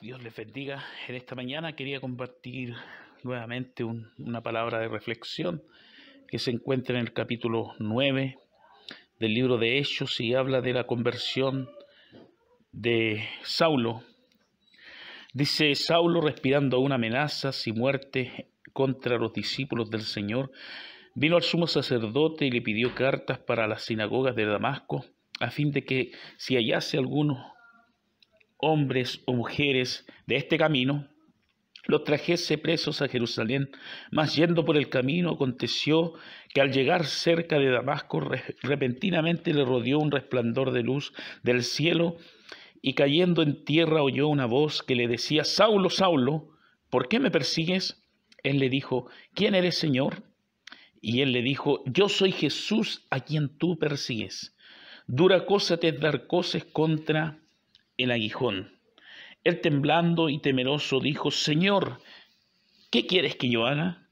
Dios les bendiga. En esta mañana quería compartir nuevamente una palabra de reflexión que se encuentra en el capítulo 9 del libro de Hechos y habla de la conversión de Saulo. Dice Saulo respirando una amenaza y muerte contra los discípulos del Señor, vino al sumo sacerdote y le pidió cartas para las sinagogas de Damasco a fin de que si hallase alguno hombres o mujeres de este camino, los trajese presos a Jerusalén. Mas yendo por el camino, aconteció que al llegar cerca de Damasco, repentinamente le rodeó un resplandor de luz del cielo, y cayendo en tierra oyó una voz que le decía, Saulo, Saulo, ¿por qué me persigues? Él le dijo, ¿quién eres, Señor? Y él le dijo, yo soy Jesús a quien tú persigues. Dura cosa te dar cosas contra el aguijón. Él temblando y temeroso dijo, Señor, ¿qué quieres que yo haga?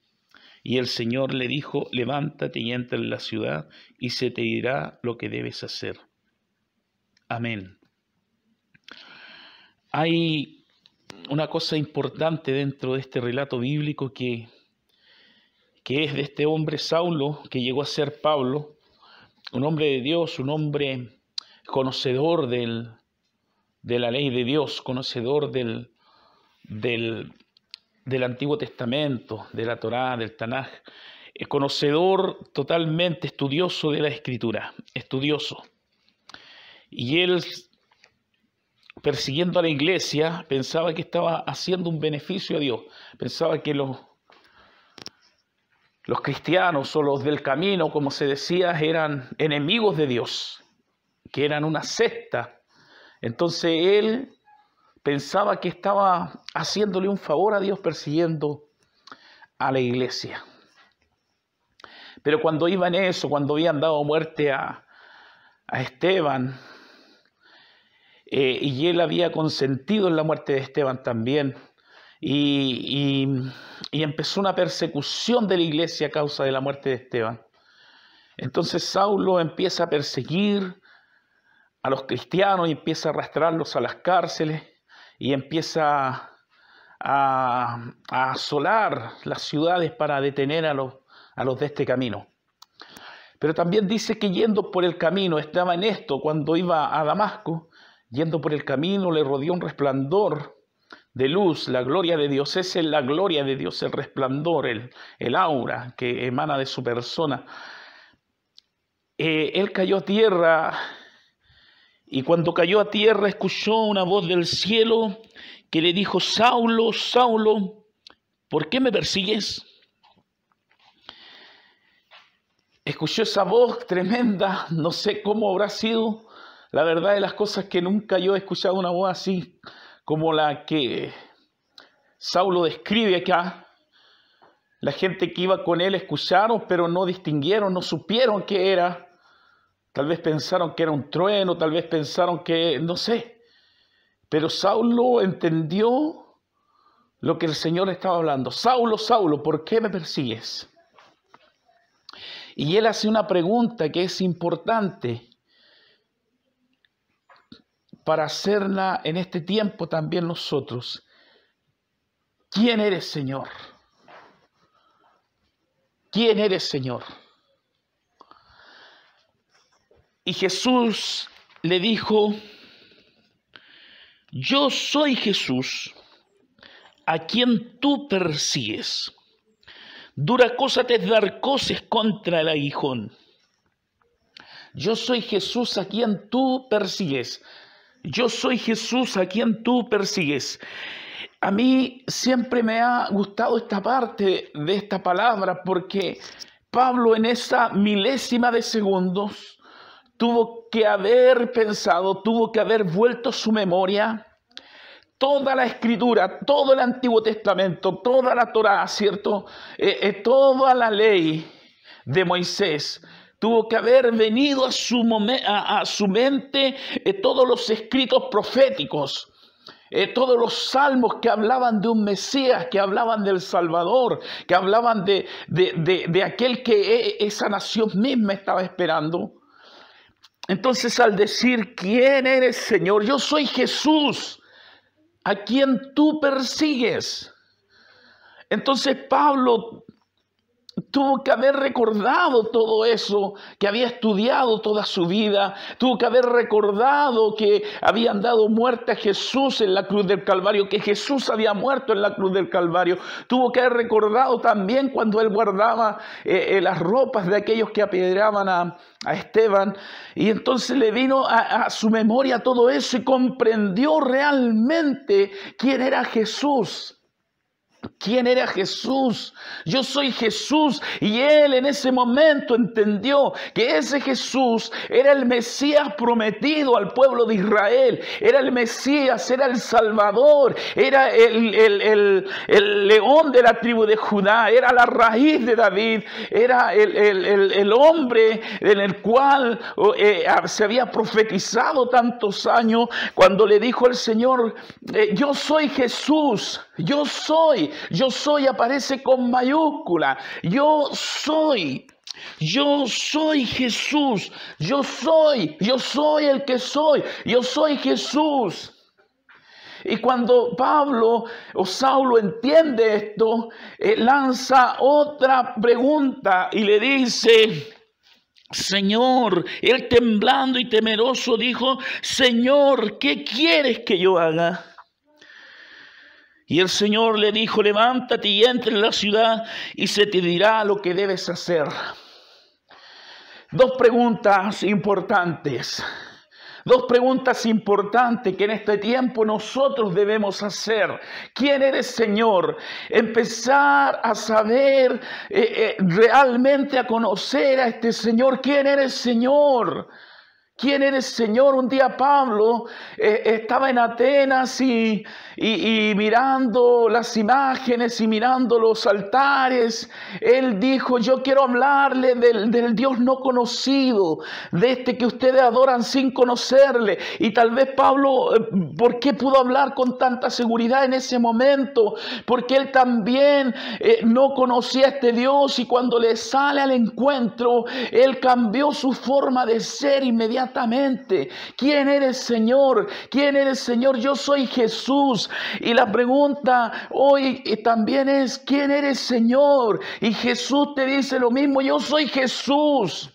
Y el Señor le dijo, levántate y entra en la ciudad y se te dirá lo que debes hacer. Amén. Hay una cosa importante dentro de este relato bíblico que, que es de este hombre Saulo, que llegó a ser Pablo, un hombre de Dios, un hombre conocedor del, de la ley de Dios, conocedor del, del, Antiguo Testamento, de la Torá, del Tanaj, conocedor totalmente estudioso de la escritura, estudioso. Y él, persiguiendo a la iglesia, pensaba que estaba haciendo un beneficio a Dios, pensaba que los, los cristianos o los del camino, como se decía, eran enemigos de Dios, que eran una secta entonces él pensaba que estaba haciéndole un favor a Dios persiguiendo a la iglesia. Pero cuando iban eso, cuando habían dado muerte a, a Esteban, eh, y él había consentido en la muerte de Esteban también, y empezó una persecución de la iglesia a causa de la muerte de Esteban. Entonces Saulo empieza a perseguir a los cristianos y empieza a arrastrarlos a las cárceles y empieza a, asolar las ciudades para detener a los, a los de este camino. Pero también dice que yendo por el camino, estaba en esto cuando iba a Damasco, yendo por el camino le rodeó un resplandor de luz, la gloria de Dios, es la gloria de Dios, el resplandor, el, el aura que emana de su persona. Eh, él cayó a tierra y cuando cayó a tierra escuchó una voz del cielo que le dijo, Saulo, Saulo, ¿por qué me persigues? Escuchó esa voz tremenda, no sé cómo habrá sido. La verdad de las cosas que nunca yo he escuchado una voz así como la que Saulo describe acá. La gente que iba con él escucharon, pero no distinguieron, no supieron qué era Tal vez pensaron que era un trueno, tal vez pensaron que, no sé. Pero Saulo entendió lo que el Señor estaba hablando. Saulo, Saulo, ¿por qué me persigues? Y él hace una pregunta que es importante para hacerla en este tiempo también nosotros. ¿Quién eres, Señor? ¿Quién eres, Señor? Y Jesús le dijo, yo soy Jesús, a quien tú persigues. Dura cosa te es dar cosas contra el aguijón. Yo soy Jesús a quien tú persigues. Yo soy Jesús a quien tú persigues. A mí siempre me ha gustado esta parte de esta palabra porque Pablo en esa milésima de segundos tuvo que haber pensado, tuvo que haber vuelto su memoria toda la escritura, todo el Antiguo Testamento, toda la Torá, ¿cierto? Eh, eh, toda la ley de Moisés. Tuvo que haber venido a su, a, su mente eh, todos los escritos proféticos, todos los salmos que hablaban de un Mesías, que hablaban del Salvador, que hablaban de, de, de aquel que e, esa nación misma estaba esperando. Entonces al decir, ¿quién eres Señor? Yo soy Jesús, a quien tú persigues. Entonces Pablo Tuvo que haber recordado todo eso que había estudiado toda su vida. Tuvo que haber recordado que habían dado muerte a Jesús en la cruz del Calvario, que Jesús había muerto en la cruz del Calvario. Tuvo que haber recordado también cuando él guardaba eh, eh, las ropas de aquellos que apedreaban a, Esteban. Y entonces le vino a su memoria todo eso y comprendió realmente quién era Jesús quién era Jesús. Yo soy Jesús. Y él en ese momento entendió que ese Jesús era el Mesías prometido al pueblo de Israel. Era el Mesías, era el Salvador, era el, el, el, león de la tribu de Judá, era la raíz de David, era el, hombre en el cual eh, se había profetizado tantos años cuando le dijo el Señor, eh, yo soy Jesús. Yo soy, yo soy aparece con mayúscula. Yo soy. Yo soy Jesús, yo soy, yo soy el que soy, yo soy Jesús. Y cuando Pablo o Saulo entiende esto, eh, lanza otra pregunta y le dice, Señor, él temblando y temeroso dijo, Señor, ¿qué quieres que yo haga? Y el Señor le dijo, levántate y entre en la ciudad y se te dirá lo que debes hacer. Dos preguntas importantes. Dos preguntas importantes que en este tiempo nosotros debemos hacer. ¿Quién eres Señor? Empezar a saber eh, eh, realmente a conocer a este Señor. ¿Quién eres Señor? ¿Quién el Señor? Un día Pablo eh, estaba en Atenas y, mirando las imágenes y mirando los altares, él dijo, yo quiero hablarle del, Dios no conocido, de este que ustedes adoran sin conocerle. Y tal vez Pablo, eh, ¿por qué pudo hablar con tanta seguridad en ese momento? Porque él también eh, no conocía a este Dios y cuando le sale al encuentro, él cambió su forma de ser inmediatamente Exactamente. ¿quién eres Señor? ¿Quién eres Señor? Yo soy Jesús. Y la pregunta hoy también es, ¿quién eres Señor? Y Jesús te dice lo mismo, yo soy Jesús.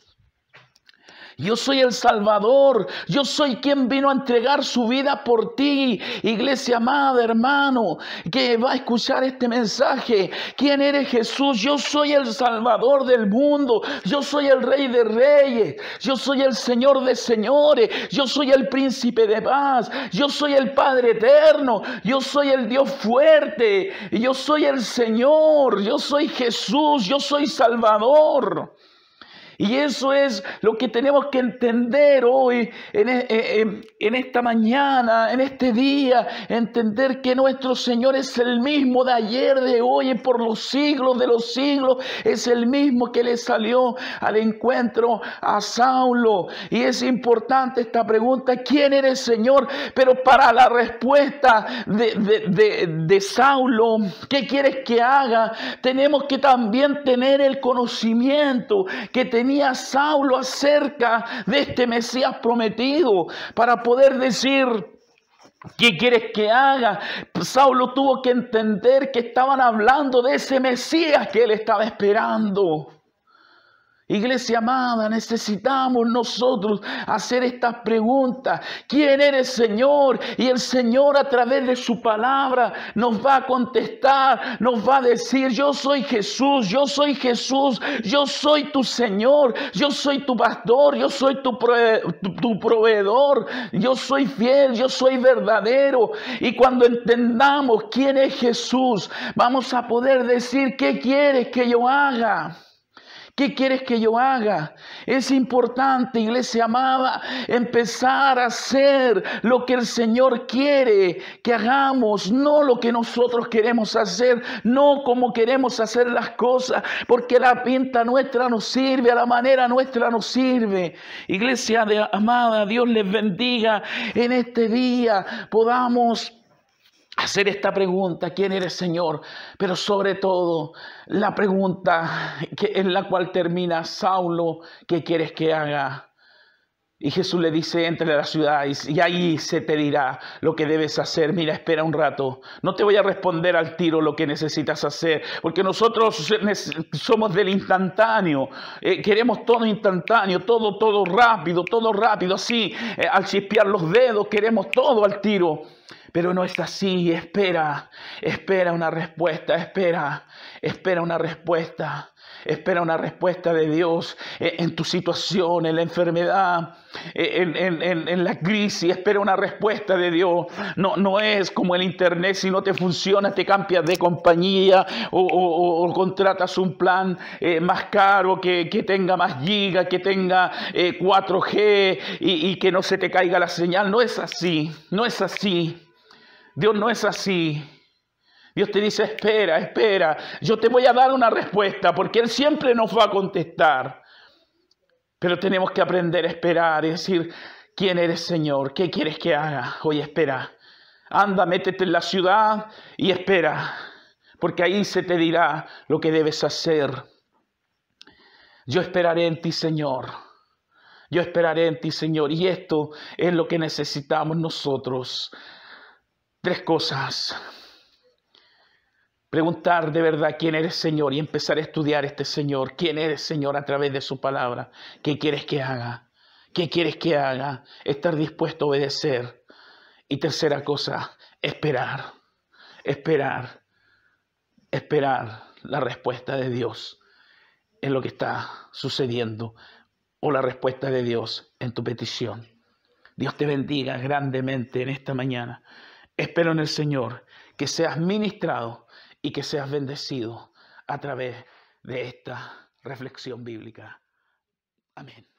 Yo soy el Salvador. Yo soy quien vino a entregar su vida por ti. Iglesia amada, hermano, que va a escuchar este mensaje. ¿Quién eres Jesús? Yo soy el Salvador del mundo. Yo soy el Rey de Reyes. Yo soy el Señor de Señores. Yo soy el Príncipe de Paz. Yo soy el Padre Eterno. Yo soy el Dios fuerte. Yo soy el Señor. Yo soy Jesús. Yo soy Salvador. Y eso es lo que tenemos que entender hoy, e, e, en, esta mañana, en este día, entender que nuestro Señor es el mismo de ayer, de hoy y por los siglos de los siglos, es el mismo que le salió al encuentro a Saulo. Y es importante esta pregunta, ¿quién eres Señor? Pero para la respuesta de, de Saulo, ¿qué quieres que haga? Tenemos que también tener el conocimiento que tenemos tenía Saulo acerca de este Mesías prometido para poder decir, ¿Qué quieres que haga? Saulo tuvo que entender que estaban hablando de ese Mesías que él estaba esperando. Iglesia amada, necesitamos nosotros hacer estas preguntas. ¿Quién eres Señor? Y el Señor a través de su palabra nos va a contestar, nos va a decir, yo soy Jesús, yo soy Jesús, yo soy tu Señor, yo soy tu pastor, yo soy tu, tu proveedor, yo soy fiel, yo soy verdadero. Y cuando entendamos quién es Jesús, vamos a poder decir, ¿qué quieres que yo haga? ¿Qué quieres que yo haga? Es importante, iglesia amada, empezar a hacer lo que el Señor quiere que hagamos, no lo que nosotros queremos hacer, no como queremos hacer las cosas, porque la pinta nuestra nos sirve, a la manera nuestra nos sirve. Iglesia amada, Dios les bendiga en este día, podamos hacer esta pregunta, ¿quién eres Señor? Pero sobre todo la pregunta en la cual termina Saulo, ¿qué quieres que haga? Y Jesús le dice, entre a la ciudad y ahí se te dirá lo que debes hacer. Mira, espera un rato. No te voy a responder al tiro lo que necesitas hacer, porque nosotros somos del instantáneo. Eh, queremos todo instantáneo, todo, todo rápido, todo rápido, así, eh, al chispear los dedos, queremos todo al tiro. Pero no es así. Espera, espera una respuesta, espera, espera una respuesta. Espera una respuesta de Dios eh, en tu situación, en la enfermedad, eh, en, la crisis. Espera una respuesta de Dios. No, no es como el Internet, si no te funciona, te cambias de compañía o, contratas un plan eh, más caro, que, tenga más giga, que tenga 4G y, y que no se te caiga la señal. No es así, no es así. Dios no es así. Dios te dice, espera, espera, yo te voy a dar una respuesta, porque Él siempre nos va a contestar. Pero tenemos que aprender a esperar y decir, ¿quién eres Señor? ¿Qué quieres que haga? Hoy espera. Anda, métete en la ciudad y espera, porque ahí se te dirá lo que debes hacer. Yo esperaré en ti, Señor. Yo esperaré en ti, Señor. Y esto es lo que necesitamos nosotros. Tres cosas preguntar de verdad quién eres Señor y empezar a estudiar este Señor, quién eres Señor a través de su palabra, qué quieres que haga, qué quieres que haga, estar dispuesto a obedecer. Y tercera cosa, esperar, esperar, esperar la respuesta de Dios en lo que está sucediendo o la respuesta de Dios en tu petición. Dios te bendiga grandemente en esta mañana. Espero en el Señor que seas ministrado y que seas bendecido a través de esta reflexión bíblica. Amén.